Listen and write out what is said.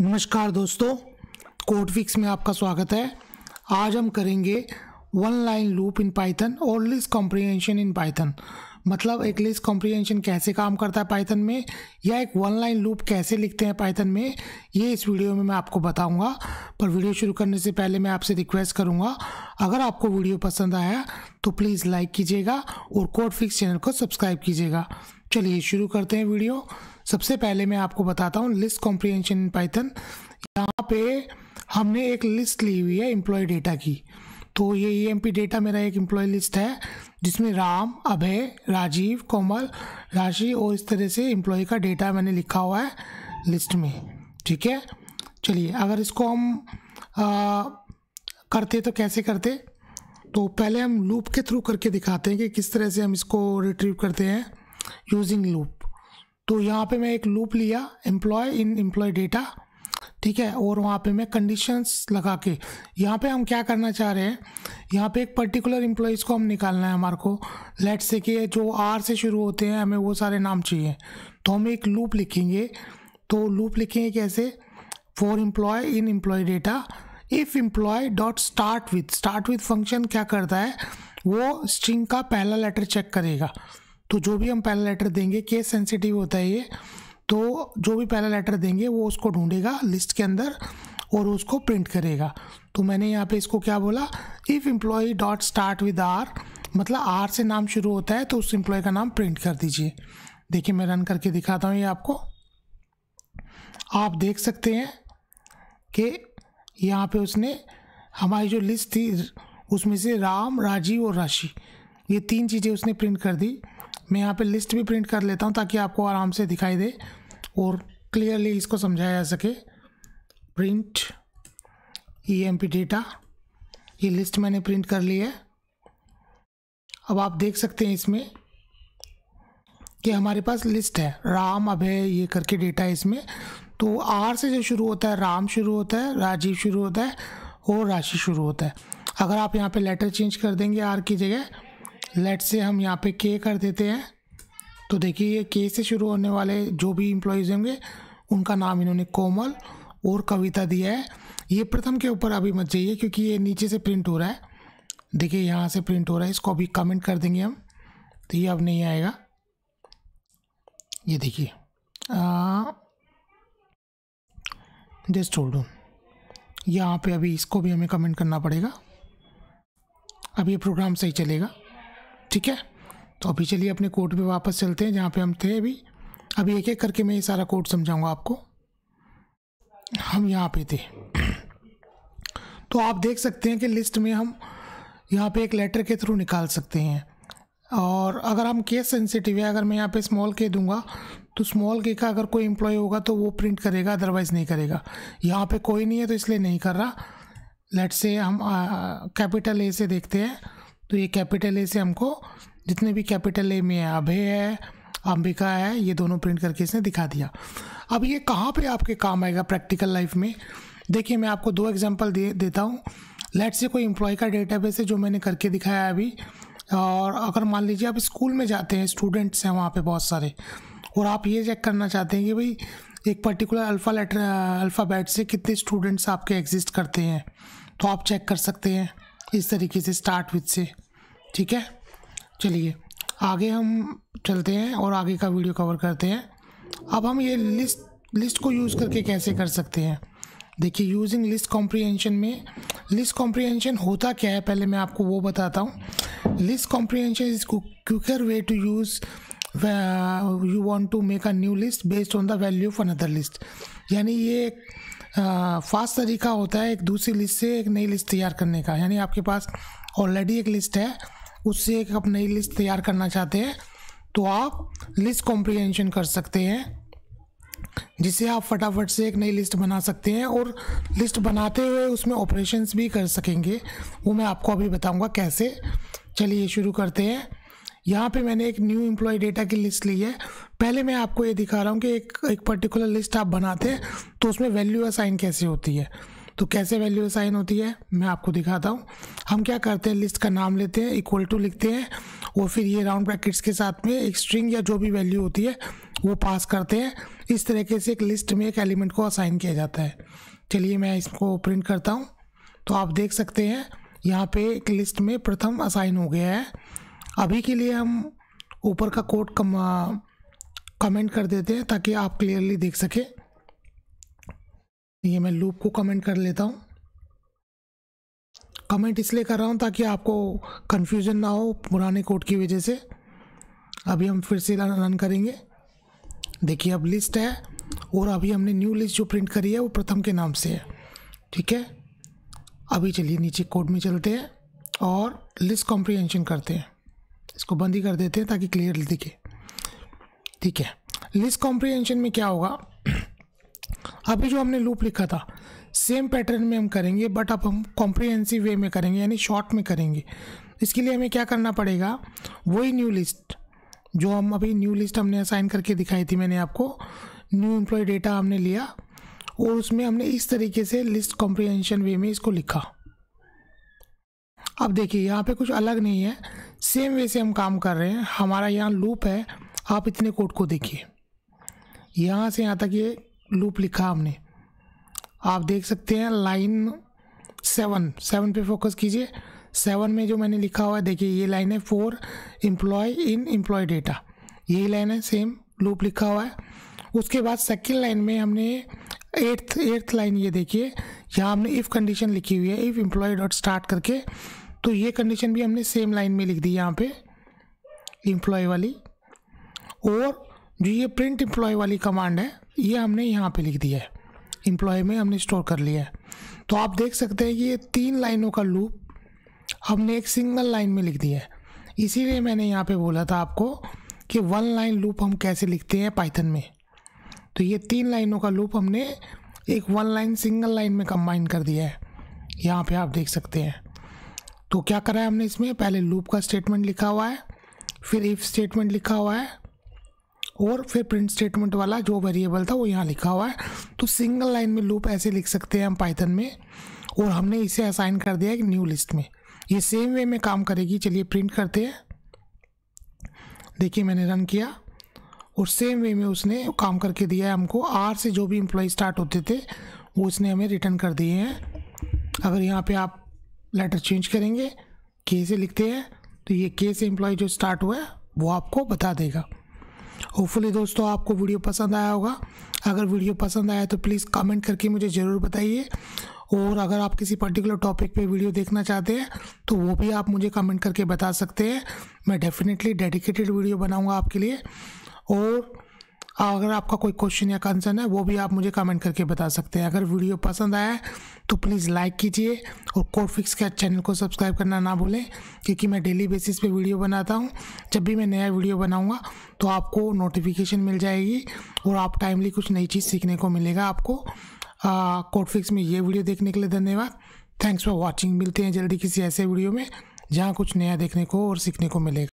नमस्कार दोस्तों code fix में आपका स्वागत है आज हम करेंगे one line loop in Python और लिस्ट कॉम्प्रीहेंशन इन पाइथन मतलब एक लिस्ट कॉम्प्रीहेंशन कैसे काम करता है पाइथन में या एक वन लाइन लूप कैसे लिखते हैं पाइथन में ये इस वीडियो में मैं आपको बताऊंगा पर वीडियो शुरू करने से पहले मैं आपसे रिक्वेस्ट करूंगा अगर आपको वीडियो पसंद आया तो प्लीज़ लाइक कीजिएगा और कोड फिक्स चैनल को सब्सक्राइब कीजिएगा चलिए शुरू करते हैं वीडियो सबसे पहले मैं आपको बताता हूँ लिस्ट कॉम्प्रीहेंशन इन पाइथन यहाँ पे हमने एक लिस्ट ली हुई है एम्प्लॉय डेटा की तो ये ई एम पी डेटा मेरा एक एम्प्लॉय लिस्ट है जिसमें राम अभय राजीव कोमल राशि और इस तरह से एम्प्लॉय का डेटा मैंने लिखा हुआ है लिस्ट में ठीक है चलिए अगर इसको हम आ, करते तो कैसे करते तो पहले हम लूप के थ्रू करके दिखाते हैं कि किस तरह से हम इसको रिट्रीव करते हैं यूजिंग लूप तो यहाँ पे मैं एक लूप लिया एम्प्लॉय इन एम्प्लॉय डेटा ठीक है और वहाँ पे मैं कंडीशंस लगा के यहाँ पे हम क्या करना चाह रहे हैं यहाँ पे एक पर्टिकुलर एम्प्लॉयज़ को हम निकालना है हमारे को लेट्स से कि जो आर से शुरू होते हैं हमें वो सारे नाम चाहिए तो हम एक लूप लिखेंगे तो लूप लिखेंगे कैसे for employee in employee data if employee dot start with start with function क्या करता है वो स्ट्रिंग का पहला लेटर चेक करेगा तो जो भी हम पहला लेटर देंगे केस सेंसिटिव होता है ये तो जो भी पहला लेटर देंगे वो उसको ढूंढेगा लिस्ट के अंदर और उसको प्रिंट करेगा तो मैंने यहाँ पे इसको क्या बोला if employee dot start with R मतलब आर से नाम शुरू होता है तो उस एम्प्लॉय का नाम प्रिंट कर दीजिए देखिए मैं रन करके दिखाता हूँ ये आपको आप देख सकते हैं कि यहाँ पे उसने हमारी जो लिस्ट थी उसमें से राम राजीव और राशि ये तीन चीज़ें उसने प्रिंट कर दी मैं यहाँ पे लिस्ट भी प्रिंट कर लेता हूँ ताकि आपको आराम से दिखाई दे और क्लियरली इसको समझाया जा सके print E M P data ये लिस्ट मैंने प्रिंट कर ली है अब आप देख सकते हैं इसमें कि हमारे पास लिस्ट है राम अभय ये करके डेटा है इसमें तो आर से जो शुरू होता है राम शुरू होता है राजीव शुरू होता है और राशि शुरू होता है अगर आप यहाँ पे लेटर चेंज कर देंगे आर की जगह लेट से हम यहाँ पे के कर देते हैं तो देखिए ये के से शुरू होने वाले जो भी इम्प्लॉयज़ होंगे उनका नाम इन्होंने कोमल और कविता दिया है ये प्रथम के ऊपर अभी मत जाइए क्योंकि ये नीचे से प्रिंट हो रहा है देखिए यहाँ से प्रिंट हो रहा है इसको अभी कमेंट कर देंगे हम तो ये अब नहीं आएगा ये देखिए जस्ट होल्ड ऑन यहाँ पे अभी इसको भी हमें कमेंट करना पड़ेगा अब ये प्रोग्राम सही चलेगा ठीक है तो अभी चलिए अपने कोर्ट पे वापस चलते हैं जहाँ पे हम थे अभी अभी एक एक करके मैं ये सारा कोर्ट समझाऊंगा आपको हम यहाँ पे थे तो आप देख सकते हैं कि लिस्ट में हम यहाँ पे एक लेटर के थ्रू निकाल सकते हैं और अगर हम केस सेंसिटिव है अगर मैं यहाँ पे स्मॉल के दूंगा तो स्मॉल के का अगर कोई एम्प्लॉय होगा तो वो प्रिंट करेगा अदरवाइज़ नहीं करेगा यहाँ पे कोई नहीं है तो इसलिए नहीं कर रहा लेट से हम कैपिटल ए से देखते हैं तो ये कैपिटल ए से हमको जितने भी कैपिटल ए में है अभय है अंबिका है ये दोनों प्रिंट करके इसने दिखा दिया अब ये कहाँ पे आपके काम आएगा प्रैक्टिकल लाइफ में देखिए मैं आपको दो एग्जांपल दे देता हूँ लेट से कोई एम्प्लॉय का डेटाबेस है जो मैंने करके दिखाया अभी और अगर मान लीजिए आप स्कूल में जाते हैं स्टूडेंट्स हैं वहाँ पर बहुत सारे और आप ये चेक करना चाहते हैं कि भाई एक पर्टिकुलर अल्फ़ा लेटर अल्फ़ाबैट से कितने स्टूडेंट्स आपके एग्जिस्ट करते हैं तो आप चेक कर सकते हैं इस तरीके से स्टार्ट विथ से ठीक है चलिए आगे हम चलते हैं और आगे का वीडियो कवर करते हैं अब हम ये लिस्ट लिस्ट को यूज़ करके कैसे कर सकते हैं देखिए यूजिंग लिस्ट कॉम्प्रीहेंशन में लिस्ट कॉम्प्रीहेंशन होता क्या है पहले मैं आपको वो बताता हूँ list comprehension is quicker way to use you want to make a new list based on the value of another list यानी ये फास्ट तरीका होता है एक दूसरी लिस्ट से एक नई लिस्ट तैयार करने का यानी आपके पास ऑलरेडी एक लिस्ट है उससे एक आप नई लिस्ट तैयार करना चाहते हैं तो आप लिस्ट कॉम्प्रीहेंशन कर सकते हैं जिसे आप फटाफट से एक नई लिस्ट बना सकते हैं और लिस्ट बनाते हुए उसमें ऑपरेशंस भी कर सकेंगे वो मैं आपको अभी बताऊंगा कैसे चलिए शुरू करते हैं यहाँ पे मैंने एक न्यू एम्प्लॉय डेटा की लिस्ट ली है पहले मैं आपको ये दिखा रहा हूँ कि एक एक पर्टिकुलर लिस्ट आप बनाते हैं तो उसमें वैल्यू असाइन कैसे होती है तो कैसे वैल्यू असाइन होती है मैं आपको दिखाता हूँ हम क्या करते हैं लिस्ट का नाम लेते हैं इक्वल टू लिखते हैं और फिर ये राउंड ब्रैकेट्स के साथ में एक स्ट्रिंग या जो भी वैल्यू होती है वो पास करते हैं इस तरीके से एक लिस्ट में एक एलिमेंट को असाइन किया जाता है चलिए मैं इसको प्रिंट करता हूँ तो आप देख सकते हैं यहाँ पे एक लिस्ट में प्रथम असाइन हो गया है अभी के लिए हम ऊपर का कोड कम कमेंट कर देते हैं ताकि आप क्लियरली देख सकें ये मैं लूप को कमेंट कर लेता हूँ कमेंट इसलिए कर रहा हूँ ताकि आपको कन्फ्यूजन ना हो पुराने कोड की वजह से अभी हम फिर से रन करेंगे देखिए अब लिस्ट है और अभी हमने न्यू लिस्ट जो प्रिंट करी है वो प्रथम के नाम से है ठीक है अभी चलिए नीचे कोड में चलते हैं और लिस्ट कॉम्प्रीहेंशन करते हैं इसको बंद ही कर देते हैं ताकि क्लियर दिखे ठीक है लिस्ट कॉम्प्रीहेंशन में क्या होगा अभी जो हमने लूप लिखा था सेम पैटर्न में हम करेंगे बट अब हम कॉम्प्रीहेंसिव वे में करेंगे यानी शॉर्ट में करेंगे इसके लिए हमें क्या करना पड़ेगा वही न्यू लिस्ट जो हम अभी न्यू लिस्ट हमने असाइन करके दिखाई थी मैंने आपको न्यू एम्प्लॉय डेटा हमने लिया और उसमें हमने इस तरीके से लिस्ट कॉम्प्रीहेंशन वे में इसको लिखा अब देखिए यहाँ पे कुछ अलग नहीं है सेम वे से हम काम कर रहे हैं हमारा यहाँ लूप है आप इतने कोड को देखिए यहाँ से यहाँ तक ये लूप लिखा हमने आप देख सकते हैं लाइन सेवन सेवन पे फोकस कीजिए सेवन में जो मैंने लिखा हुआ है देखिए ये लाइन है for employee in employee data यही लाइन है सेम लूप लिखा हुआ है उसके बाद सेकेंड लाइन में हमने एट्थ एट्थ लाइन ये देखिए यहाँ हमने इफ़ कंडीशन लिखी हुई है इफ़ एम्प्लॉय डॉट स्टार्ट करके तो ये कंडीशन भी हमने सेम लाइन में लिख दी यहाँ पे एम्प्लॉय वाली और जो ये प्रिंट एम्प्लॉय वाली कमांड है ये हमने यहाँ पे लिख दिया है एम्प्लॉय में हमने स्टोर कर लिया है तो आप देख सकते हैं कि ये तीन लाइनों का लूप हमने एक सिंगल लाइन में लिख दिया है इसीलिए मैंने यहाँ पे बोला था आपको कि वन लाइन लूप हम कैसे लिखते हैं पाइथन में तो ये तीन लाइनों का लूप हमने एक वन लाइन सिंगल लाइन में कंबाइन कर दिया है यहाँ पे आप देख सकते हैं तो क्या करा है हमने इसमें पहले लूप का स्टेटमेंट लिखा हुआ है फिर इफ़ स्टेटमेंट लिखा हुआ है और फिर प्रिंट स्टेटमेंट वाला जो वेरिएबल था वो यहाँ लिखा हुआ है तो सिंगल लाइन में लूप ऐसे लिख सकते हैं हम पाइथन में और हमने इसे असाइन कर दिया है न्यू लिस्ट में ये सेम वे में काम करेगी चलिए प्रिंट करते हैं देखिए मैंने रन किया और सेम वे में उसने काम करके दिया है हमको आर से जो भी एम्प्लॉय स्टार्ट होते थे वो उसने हमें रिटर्न कर दिए हैं अगर यहाँ पे आप लेटर चेंज करेंगे के से लिखते हैं तो ये के से एम्प्लॉय जो स्टार्ट हुआ है वो आपको बता देगा होपफुली दोस्तों आपको वीडियो पसंद आया होगा अगर वीडियो पसंद आया तो प्लीज़ कमेंट करके मुझे ज़रूर बताइए और अगर आप किसी पर्टिकुलर टॉपिक पे वीडियो देखना चाहते हैं तो वो भी आप मुझे कमेंट करके बता सकते हैं मैं डेफिनेटली डेडिकेटेड वीडियो बनाऊंगा आपके लिए और हाँ, अगर आपका कोई क्वेश्चन या कंसर्न है वो भी आप मुझे कमेंट करके बता सकते हैं अगर वीडियो पसंद आया तो प्लीज़ लाइक कीजिए और कोड फिक्स चैनल को सब्सक्राइब करना ना भूलें क्योंकि मैं डेली बेसिस पे वीडियो बनाता हूँ जब भी मैं नया वीडियो बनाऊँगा तो आपको नोटिफिकेशन मिल जाएगी और आप टाइमली कुछ नई चीज़ सीखने को मिलेगा आपको कोड फिक्स में ये वीडियो देखने के लिए धन्यवाद थैंक्स फॉर वॉचिंग मिलते हैं जल्दी किसी ऐसे वीडियो में जहाँ कुछ नया देखने को और सीखने को मिलेगा